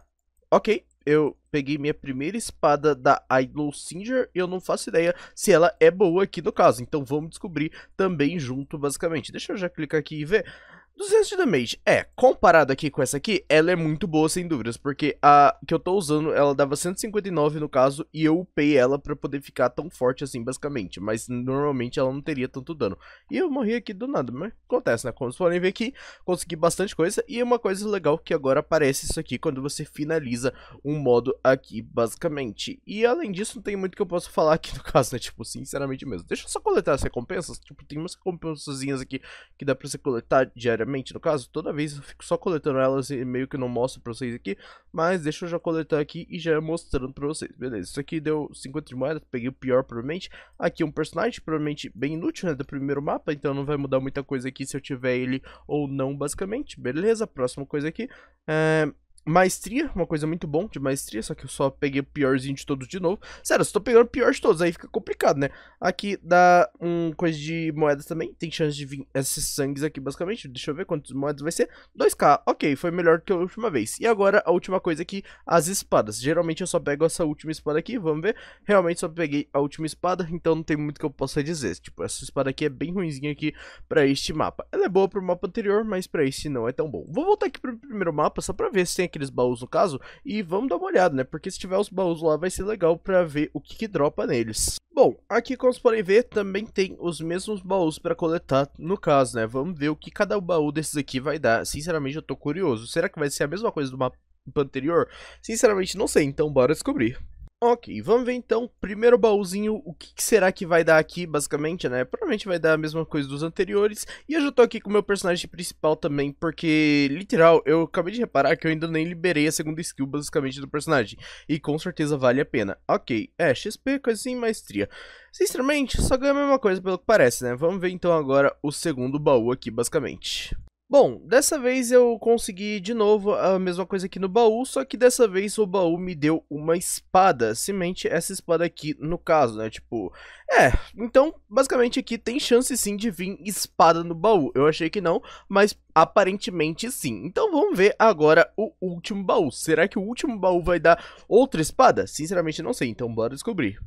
ok eu peguei minha primeira espada da Idol Singer e eu não faço ideia se ela é boa aqui no caso. Então vamos descobrir também junto, basicamente. Deixa eu já clicar aqui e ver. 200 de damage. É, comparado aqui com essa aqui, ela é muito boa, sem dúvidas, porque a que eu tô usando, ela dava 159 no caso, e eu upei ela pra poder ficar tão forte assim, basicamente. Mas normalmente ela não teria tanto dano. E eu morri aqui do nada, mas acontece, né? Como vocês podem ver aqui, consegui bastante coisa, e é uma coisa legal que agora aparece isso aqui quando você finaliza um modo aqui, basicamente. E além disso, não tem muito que eu possa falar aqui no caso, né? Tipo, sinceramente mesmo. Deixa eu só coletar as recompensas. Tipo, tem umas recompensazinhas aqui que dá pra você coletar diariamente diariamente, no caso, toda vez eu fico só coletando elas e meio que não mostro pra vocês aqui, mas deixa eu já coletar aqui e já é mostrando pra vocês, beleza? Isso aqui deu 50 de moedas, peguei o pior provavelmente, aqui é um personagem provavelmente bem inútil, né, do primeiro mapa, então não vai mudar muita coisa aqui se eu tiver ele ou não, basicamente, beleza? Próxima coisa aqui, é... Maestria, uma coisa muito bom de maestria, só que eu só peguei o piorzinho de todos de novo. Sério, se tô pegando o pior de todos, aí fica complicado, né? Aqui dá um coisa de moedas também, tem chance de vir esses sangues aqui, basicamente. Deixa eu ver quantas moedas vai ser. 2k, ok, foi melhor que a última vez. E agora, a última coisa aqui, as espadas. Geralmente eu só pego essa última espada aqui, vamos ver. Realmente só peguei a última espada, então não tem muito que eu possa dizer. Tipo, essa espada aqui é bem ruimzinha aqui pra este mapa. Ela é boa pro mapa anterior, mas pra este não é tão bom. Vou voltar aqui pro primeiro mapa, só pra ver se tem aqui aqueles baús no caso, e vamos dar uma olhada, né? Porque se tiver os baús lá vai ser legal pra ver o que, que dropa neles. Bom, aqui como vocês podem ver, também tem os mesmos baús pra coletar no caso, né? Vamos ver o que cada baú desses aqui vai dar. Sinceramente, eu tô curioso. Será que vai ser a mesma coisa do mapa anterior? Sinceramente, não sei, então bora descobrir. Ok, vamos ver então, primeiro baúzinho, o que, que, será que vai dar aqui, basicamente, né? Provavelmente vai dar a mesma coisa dos anteriores, e eu já tô aqui com o meu personagem principal também, porque, literal, eu acabei de reparar que eu ainda nem liberei a segunda skill, basicamente, do personagem, e com certeza vale a pena. Ok, é, XP, coisa assim, maestria. Sinceramente, só ganha a mesma coisa, pelo que parece, né? Vamos ver então agora o segundo baú aqui, basicamente. Bom, dessa vez eu consegui de novo a mesma coisa aqui no baú, só que dessa vez o baú me deu uma espada, semente essa espada aqui no caso, né, tipo... É, então basicamente aqui tem chance sim de vir espada no baú, eu achei que não, mas aparentemente sim. Então vamos ver agora o último baú, será que o último baú vai dar outra espada? Sinceramente não sei, então bora descobrir.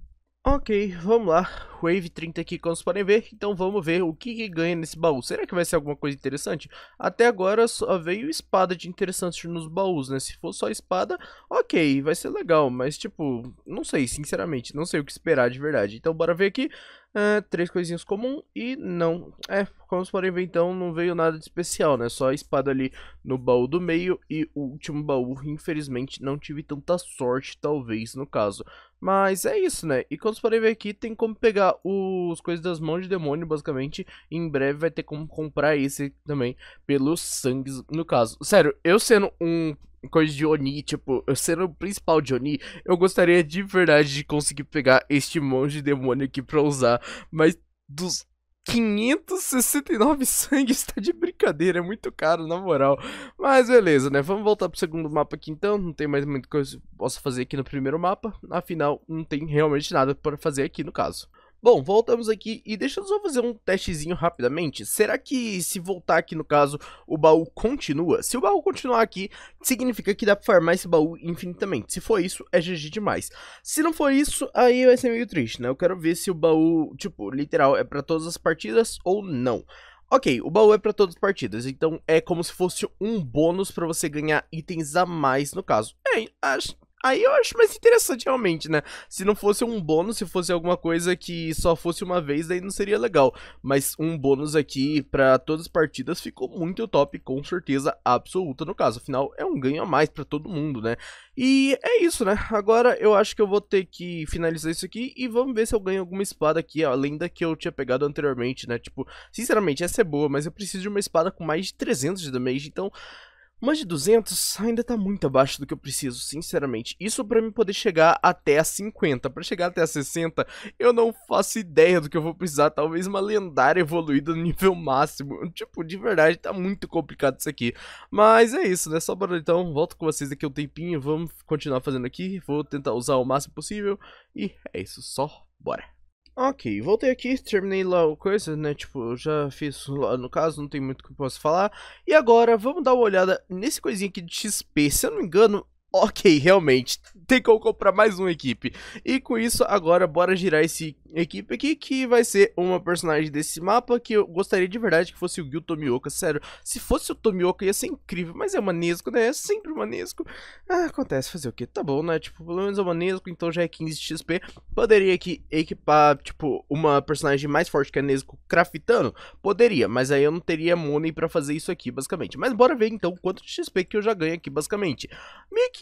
Ok, vamos lá. Wave 30 aqui, como vocês podem ver. Então vamos ver o que, que, ganha nesse baú. Será que vai ser alguma coisa interessante? Até agora só veio espada de interessante nos baús, né? Se for só espada, ok, vai ser legal. Mas, tipo, não sei, sinceramente. Não sei o que esperar de verdade. Então bora ver aqui. Uh, três coisinhas comum e não. É, como vocês podem ver, então não veio nada de especial, né? Só a espada ali no baú do meio e o último baú, infelizmente, não tive tanta sorte, talvez, no caso. Mas é isso, né? E como vocês podem ver aqui, tem como pegar os coisas das mãos de demônio, basicamente. em breve vai ter como comprar esse também pelos sangues, no caso. Sério, eu sendo um coisa de Oni, tipo, eu sendo o principal de Oni, eu gostaria de verdade de conseguir pegar este monge demônio aqui pra usar, mas dos 569 sangue está de brincadeira, é muito caro, na moral. Mas beleza, né? Vamos voltar pro segundo mapa aqui então. Não tem mais muita coisa que eu possa fazer aqui no primeiro mapa. Afinal, não tem realmente nada para fazer aqui no caso. Bom, voltamos aqui e deixa eu só fazer um testezinho rapidamente. Será que se voltar aqui no caso, o baú continua? Se o baú continuar aqui, significa que dá pra farmar esse baú infinitamente. Se for isso, é GG demais. Se não for isso, aí vai ser meio triste, né? Eu quero ver se o baú, tipo, literal, é pra todas as partidas ou não. Ok, o baú é para todas as partidas, então é como se fosse um bônus para você ganhar itens a mais no caso. É, acho, Aí eu acho mais interessante realmente, né? Se não fosse um bônus, se fosse alguma coisa que só fosse uma vez, aí não seria legal. Mas um bônus aqui para todas as partidas ficou muito top, com certeza absoluta no caso. Afinal, é um ganho a mais para todo mundo, né? E é isso, né? Agora eu acho que eu vou ter que finalizar isso aqui e vamos ver se eu ganho alguma espada aqui, além da que eu tinha pegado anteriormente, né? Tipo, sinceramente, essa é boa, mas eu preciso de uma espada com mais de 300 de damage, então... Mas de 200 ainda tá muito abaixo do que eu preciso, sinceramente. Isso para mim poder chegar até a 50. Para chegar até a 60, eu não faço ideia do que eu vou precisar. Talvez uma lendária evoluída no nível máximo. Tipo, de verdade, tá muito complicado isso aqui. Mas é isso, né? Só para então, volto com vocês daqui um tempinho. Vamos continuar fazendo aqui. Vou tentar usar o máximo possível. E é isso, só bora. Ok, voltei aqui, terminei lá o coisa, né, tipo, já fiz lá no caso, não tem muito que eu possa falar. E agora, vamos dar uma olhada nesse coisinha aqui de XP, se eu não me engano, ok, realmente, tem como comprar mais uma equipe. E com isso, agora bora girar esse equipe aqui, que vai ser uma personagem desse mapa, que eu gostaria de verdade que fosse o Gil Tomioka, sério. Se fosse o Tomioka ia ser incrível, mas é o Manesco, né? É sempre o Manesco. Ah, acontece, fazer o quê? Tá bom, né? Tipo, pelo menos é o Manesco, então já é 15 XP. Poderia aqui equipar, tipo, uma personagem mais forte que a é Nesco craftando? Poderia, mas aí eu não teria money pra fazer isso aqui, basicamente. Mas bora ver, então, quanto de XP que eu já ganho aqui, basicamente.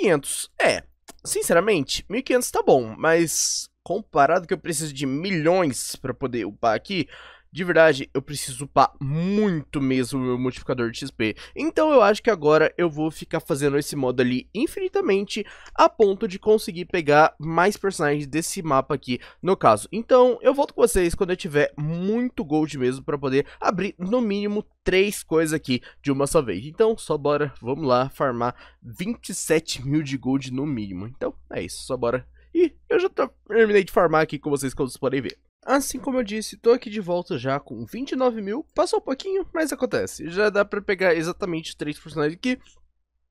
1.500. É, sinceramente, 1.500 tá bom, mas comparado que eu preciso de milhões para poder upar aqui, de verdade, eu preciso upar muito mesmo o meu multiplicador de XP. Então eu acho que agora eu vou ficar fazendo esse modo ali infinitamente, a ponto de conseguir pegar mais personagens desse mapa aqui, no caso. Então eu volto com vocês quando eu tiver muito gold mesmo, para poder abrir no mínimo três coisas aqui de uma só vez. Então só bora, vamos lá, farmar 27 mil de gold no mínimo. Então é isso, só bora. E eu já terminei de farmar aqui com vocês, como vocês podem ver. Assim como eu disse, tô aqui de volta já com 29 mil, passou um pouquinho, mas acontece. Já dá pra pegar exatamente 3 personagens aqui,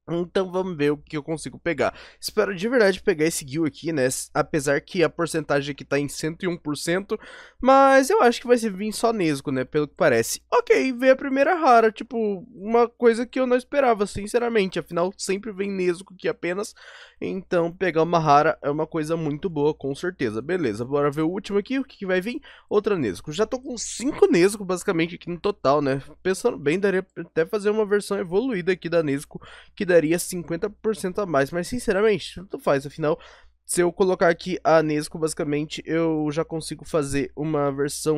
então vamos ver o que eu consigo pegar. Espero de verdade pegar esse Gil aqui, né? Apesar que a porcentagem aqui tá em 101%, mas eu acho que vai vir só Nesco, né? Pelo que parece. Ok, veio a primeira rara, tipo, uma coisa que eu não esperava, sinceramente. Afinal, sempre vem Nesco aqui apenas, então pegar uma rara é uma coisa muito boa, com certeza. Beleza, bora ver o último aqui, o que, que vai vir? Outra Nesco. Já tô com 5 Nesco, basicamente, aqui no total, né? Pensando bem, daria até fazer uma versão evoluída aqui da Nesco. que daria 50% a mais, mas sinceramente, tudo faz, afinal, se eu colocar aqui a Nesco, basicamente, eu já consigo fazer uma versão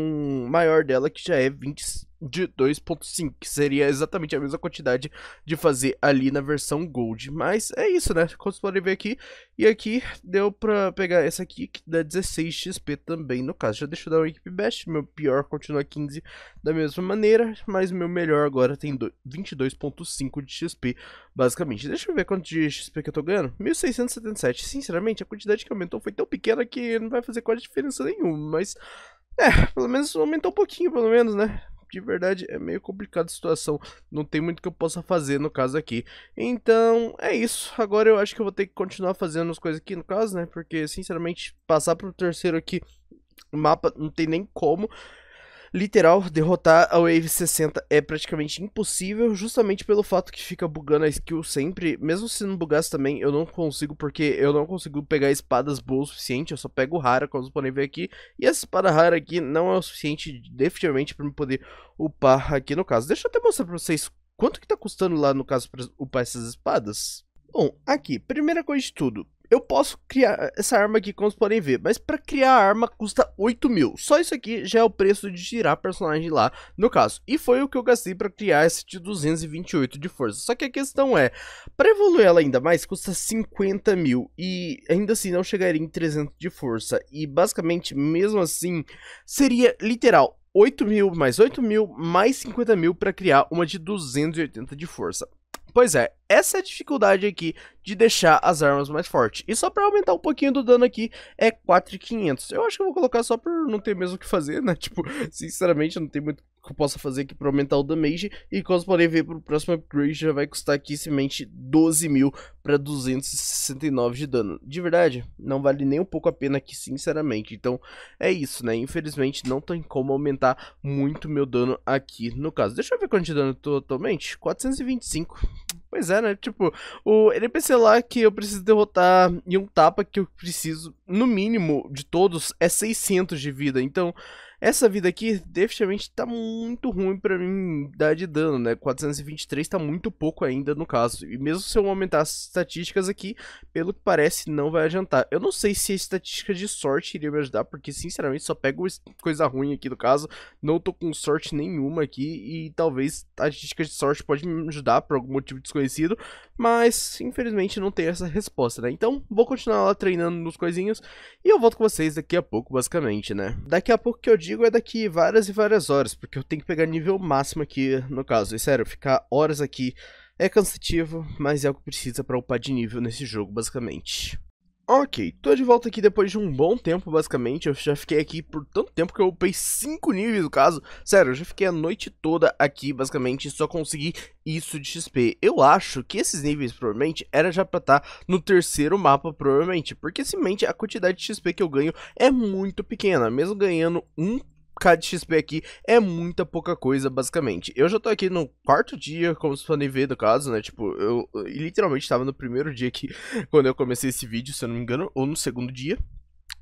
maior dela, que já é 20, de 2.5, que seria exatamente a mesma quantidade de fazer ali na versão Gold. Mas é isso, né? Como vocês podem ver aqui, e aqui deu pra pegar essa aqui, que dá 16 XP também, no caso. Já deixa eu dar o equip best, meu pior continua 15 da mesma maneira, mas meu melhor agora tem 22.5 de XP, basicamente. Deixa eu ver quanto de XP que eu tô ganhando. 1677, sinceramente, a quantidade que aumentou foi tão pequena que não vai fazer quase diferença nenhuma, mas... É, pelo menos aumentou um pouquinho, pelo menos, né? de verdade é meio complicada a situação. Não tem muito que eu possa fazer no caso aqui. Então, é isso. Agora eu acho que eu vou ter que continuar fazendo as coisas aqui no caso, né? Porque, sinceramente, passar pro terceiro aqui, mapa, não tem nem como literal, derrotar a Wave 60 é praticamente impossível, justamente pelo fato que fica bugando a skill sempre. Mesmo se não bugasse também, eu não consigo, porque eu não consigo pegar espadas boas o suficiente, eu só pego rara, como vocês podem ver aqui. E essa espada rara aqui não é o suficiente, definitivamente, para me poder upar aqui no caso. Deixa eu até mostrar para vocês quanto que tá custando lá, no caso, para upar essas espadas. Bom, aqui, primeira coisa de tudo, eu posso criar essa arma aqui, como vocês podem ver. Mas para criar a arma custa 8 mil. Só isso aqui já é o preço de tirar personagem lá, no caso. E foi o que eu gastei para criar esse de 228 de força. Só que a questão é, para evoluir ela ainda mais, custa 50 mil. E ainda assim não chegaria em 300 de força. E basicamente, mesmo assim, seria literal 8 mil mais 8 mil mais 50 mil para criar uma de 280 de força. Pois é, essa é a dificuldade aqui de deixar as armas mais fortes. E só pra aumentar um pouquinho do dano aqui, é 4,500. Eu acho que eu vou colocar só por não ter mesmo o que fazer, né? Tipo, sinceramente, não tem muito que eu possa fazer aqui pra aumentar o damage. E como vocês podem ver, pro próximo upgrade já vai custar aqui semente 12 mil pra 269 de dano. De verdade, não vale nem um pouco a pena aqui, sinceramente. Então, é isso, né? Infelizmente, não tem como aumentar muito meu dano aqui no caso. Deixa eu ver quanto de dano totalmente. 425. Pois é, né? Tipo, o NPC lá que eu preciso derrotar e um tapa que eu preciso, no mínimo de todos, é 600 de vida. Então, essa vida aqui, definitivamente, tá muito ruim pra mim dar de dano, né? 423 tá muito pouco ainda, no caso. E mesmo se eu aumentar as estatísticas aqui, pelo que parece, não vai adiantar. Eu não sei se a estatística de sorte iria me ajudar, porque, sinceramente, só pego coisa ruim aqui, no caso. Não tô com sorte nenhuma aqui, e talvez a estatística de sorte pode me ajudar por algum motivo desconhecido. Mas, infelizmente, não tenho essa resposta, né? Então, vou continuar lá treinando nos coisinhos, e eu volto com vocês daqui a pouco, basicamente, né? Daqui a pouco que eu digo é daqui várias e várias horas, porque eu tenho que pegar nível máximo aqui, no caso. E sério, ficar horas aqui é cansativo, mas é o que precisa para upar de nível nesse jogo, basicamente. Ok, tô de volta aqui depois de um bom tempo, basicamente. Eu já fiquei aqui por tanto tempo que eu upei 5 níveis, no caso. Sério, eu já fiquei a noite toda aqui, basicamente, e só consegui isso de XP. Eu acho que esses níveis, provavelmente, era já pra estar tá no terceiro mapa, provavelmente. Porque, simplesmente, a quantidade de XP que eu ganho é muito pequena. Mesmo ganhando um de XP aqui é muita pouca coisa, basicamente. Eu já tô aqui no quarto dia, como vocês podem ver, no caso, né? Tipo, eu, eu literalmente tava no primeiro dia aqui, quando eu comecei esse vídeo, se eu não me engano, ou no segundo dia.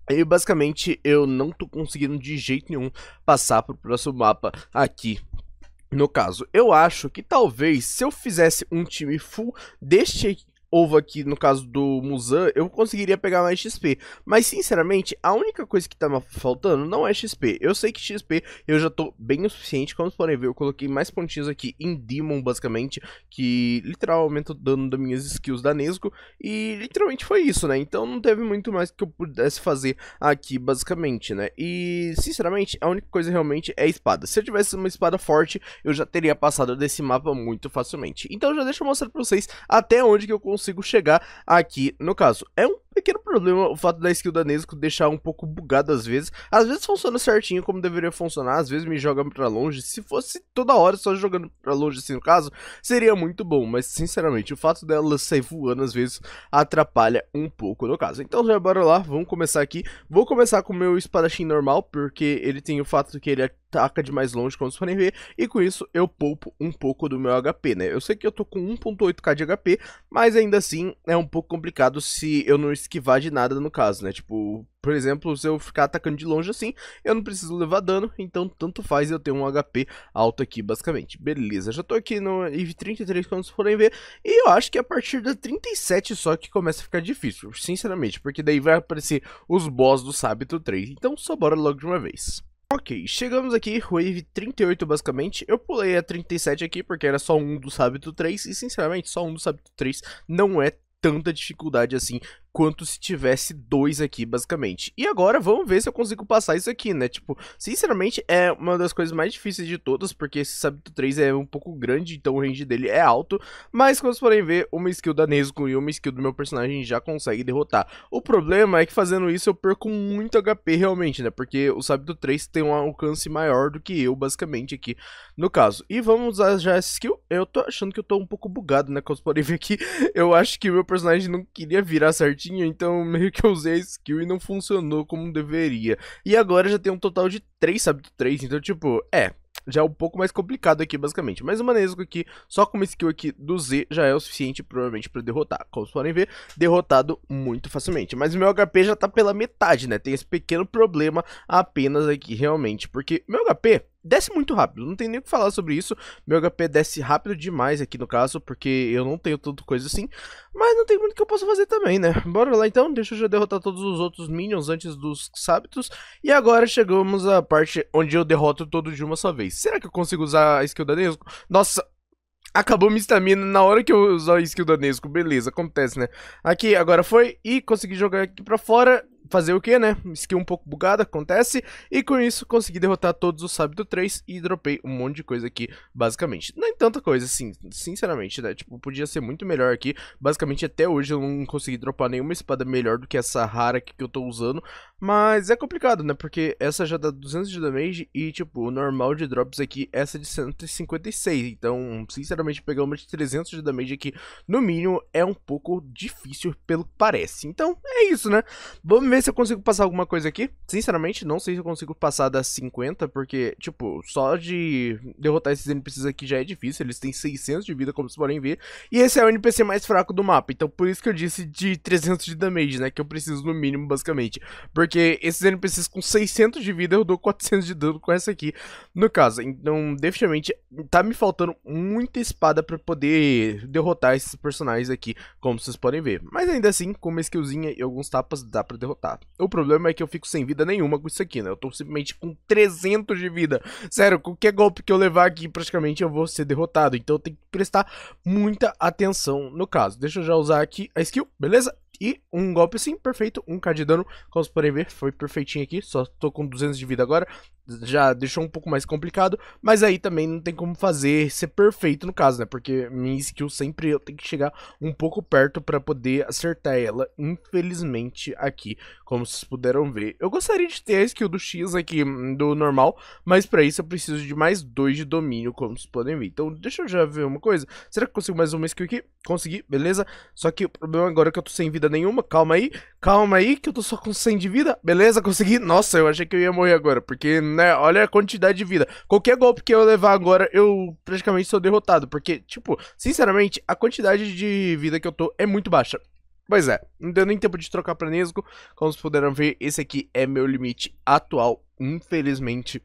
E basicamente eu não tô conseguindo de jeito nenhum passar pro próximo mapa aqui no caso, eu acho que talvez se eu fizesse um time full deste ovo aqui, no caso do Muzan, eu conseguiria pegar mais XP. Mas, sinceramente, a única coisa que tá me faltando não é XP. Eu sei que XP eu já tô bem o suficiente, como vocês podem ver, eu coloquei mais pontinhos aqui em Demon, basicamente, que literal aumenta o dano das minhas skills da Nesco, e literalmente foi isso, né? Então não teve muito mais que eu pudesse fazer aqui, basicamente, né? E, sinceramente, a única coisa realmente é espada. Se eu tivesse uma espada forte, eu já teria passado desse mapa muito facilmente. Então já deixa eu mostrar pra vocês até onde que eu consigo consigo chegar aqui no caso. É um pequeno problema o fato da skill da Nesco deixar um pouco bugado às vezes. Às vezes funciona certinho como deveria funcionar, às vezes me joga pra longe. Se fosse toda hora só jogando pra longe assim no caso, seria muito bom. Mas sinceramente, o fato dela sair voando às vezes atrapalha um pouco no caso. Então já bora lá, vamos começar aqui. Vou começar com o meu espadachim normal, porque ele tem o fato que ele é ataca de mais longe, como vocês podem ver, e com isso eu poupo um pouco do meu HP, né? Eu sei que eu tô com 1.8k de HP, mas ainda assim é um pouco complicado se eu não esquivar de nada no caso, né? Tipo, por exemplo, se eu ficar atacando de longe assim, eu não preciso levar dano, então tanto faz eu ter um HP alto aqui, basicamente. Beleza, já tô aqui no IV 33, como vocês podem ver, e eu acho que é a partir da 37 só que começa a ficar difícil, sinceramente, porque daí vai aparecer os boss do Sábito 3, então só bora logo de uma vez. Ok, chegamos aqui, Wave 38 basicamente, eu pulei a 37 aqui porque era só um do Sábito 3 e sinceramente só um do Sábito 3 não é tanta dificuldade assim quanto se tivesse dois aqui, basicamente. E agora vamos ver se eu consigo passar isso aqui, né? Tipo, sinceramente, é uma das coisas mais difíceis de todas, porque esse Sabito 3 é um pouco grande, então o range dele é alto. Mas, como vocês podem ver, uma skill da Nezuko e uma skill do meu personagem já consegue derrotar. O problema é que fazendo isso eu perco muito HP realmente, né? Porque o Sabito 3 tem um alcance maior do que eu, basicamente, aqui no caso. E vamos usar já essa skill. Eu tô achando que eu tô um pouco bugado, né? Como vocês podem ver aqui, eu acho que o meu personagem não queria virar certinho tinha, então meio que eu usei a skill e não funcionou como deveria. E agora já tem um total de 3 Sabido 3, então tipo, é, já é um pouco mais complicado aqui, basicamente. Mas o Manesco aqui, só com uma skill aqui do Z, já é o suficiente, provavelmente, pra derrotar. Como vocês podem ver, derrotado muito facilmente. Mas meu HP já tá pela metade, né? Tem esse pequeno problema apenas aqui, realmente. Porque meu HP desce muito rápido, não tem nem o que falar sobre isso. Meu HP desce rápido demais aqui no caso, porque eu não tenho tanto coisa assim. Mas não tem muito que eu possa fazer também, né? Bora lá então, deixa eu já derrotar todos os outros minions antes dos sábitos E agora chegamos à parte onde eu derroto todos de uma só vez. Será que eu consigo usar a skill da Nesco? Nossa, acabou minha estamina na hora que eu usar a skill da Nesco. Beleza, acontece, né? Aqui, agora foi e consegui jogar aqui pra fora fazer o que, né? Skill um pouco bugada, acontece. E com isso, consegui derrotar todos os Sábio 3 e dropei um monte de coisa aqui, basicamente. Não é tanta coisa, assim, sinceramente, né? Tipo, podia ser muito melhor aqui. Basicamente, até hoje eu não consegui dropar nenhuma espada melhor do que essa rara aqui que eu tô usando. Mas é complicado, né? Porque essa já dá 200 de damage e, tipo, o normal de drops aqui, é essa de 156. Então, sinceramente, pegar uma de 300 de damage aqui, no mínimo, é um pouco difícil, pelo que parece. Então, é isso, né? Vamos ver ver se eu consigo passar alguma coisa aqui. Sinceramente, não sei se eu consigo passar das 50, porque, tipo, só de derrotar esses NPCs aqui já é difícil. Eles têm 600 de vida, como vocês podem ver. E esse é o NPC mais fraco do mapa, então por isso que eu disse de 300 de damage, né? Que eu preciso no mínimo, basicamente. Porque esses NPCs com 600 de vida, eu dou 400 de dano com essa aqui, no caso. Então, definitivamente, tá me faltando muita espada pra poder derrotar esses personagens aqui, como vocês podem ver. Mas ainda assim, com uma skillzinha e alguns tapas, dá pra derrotar matar. Tá. O problema é que eu fico sem vida nenhuma com isso aqui, né? Eu tô simplesmente com 300 de vida. Sério, qualquer golpe que eu levar aqui, praticamente eu vou ser derrotado. Então eu tenho que prestar muita atenção no caso. Deixa eu já usar aqui a skill, beleza? E um golpe sim, perfeito, um k de dano, como vocês podem ver, foi perfeitinho aqui, só tô com 200 de vida agora, já deixou um pouco mais complicado, mas aí também não tem como fazer ser perfeito no caso, né? Porque minha skill sempre eu tenho que chegar um pouco perto para poder acertar ela, infelizmente aqui, como vocês puderam ver. Eu gostaria de ter a skill do X aqui hum, do normal, mas para isso eu preciso de mais dois de domínio, como vocês podem ver. Então, deixa eu já ver uma coisa. Será que eu consigo mais uma skill aqui? Consegui, beleza? Só que o problema agora é que eu tô sem vida nenhuma. Calma aí, calma aí que eu tô só com 100 de vida. Beleza, consegui. Nossa, eu achei que eu ia morrer agora, porque né? Olha a quantidade de vida. Qualquer golpe que eu levar agora, eu praticamente sou derrotado. Porque, tipo, sinceramente, a quantidade de vida que eu tô é muito baixa. Pois é, não deu nem tempo de trocar pra Nesgo. Como vocês puderam ver, esse aqui é meu limite atual, infelizmente.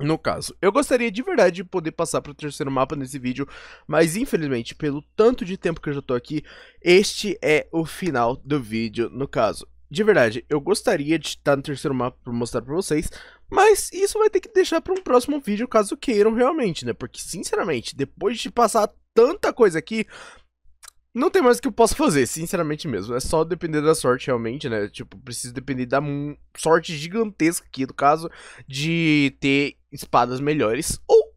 No caso, eu gostaria de verdade de poder passar para o terceiro mapa nesse vídeo, mas infelizmente, pelo tanto de tempo que eu já tô aqui, este é o final do vídeo, no caso de verdade, eu gostaria de estar no terceiro mapa pra mostrar pra vocês, mas isso vai ter que deixar pra um próximo vídeo, caso queiram realmente, né? Porque, sinceramente, depois de passar tanta coisa aqui, não tem mais o que eu possa fazer, sinceramente mesmo. É só depender da sorte, realmente, né? Tipo, preciso depender da sorte gigantesca aqui, do caso, de ter espadas melhores ou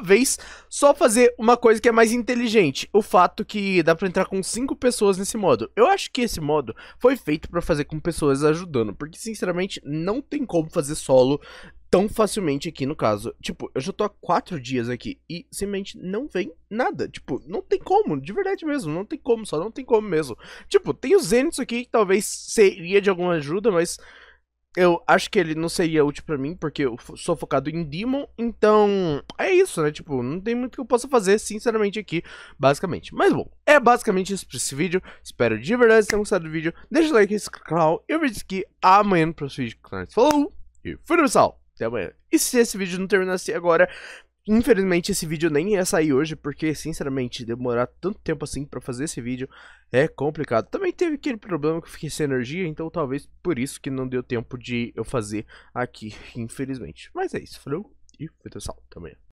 vez, só fazer uma coisa que é mais inteligente. O fato que dá pra entrar com 5 pessoas nesse modo. Eu acho que esse modo foi feito para fazer com pessoas ajudando. Porque, sinceramente, não tem como fazer solo tão facilmente aqui no caso. Tipo, eu já tô há quatro dias aqui e simplesmente não vem nada. Tipo, não tem como, de verdade mesmo, não tem como, só não tem como mesmo. Tipo, tem o Zenith aqui que talvez seria de alguma ajuda, mas eu acho que ele não seria útil para mim, porque eu sou focado em Demon, então é isso, né? Tipo, não tem muito que eu possa fazer, sinceramente, aqui, basicamente. Mas bom, é basicamente isso pra esse vídeo. Espero de verdade que tenham gostado do vídeo. Deixa o like nesse canal. Eu vejo aqui amanhã no próximo vídeo. Falou! E fui, pessoal! Até amanhã. E se esse vídeo não terminasse agora, Infelizmente esse vídeo nem ia sair hoje, porque sinceramente demorar tanto tempo assim para fazer esse vídeo é complicado. Também teve aquele problema que eu fiquei sem energia, então talvez por isso que não deu tempo de eu fazer aqui, infelizmente. Mas é isso, falou e fui, pessoal, também.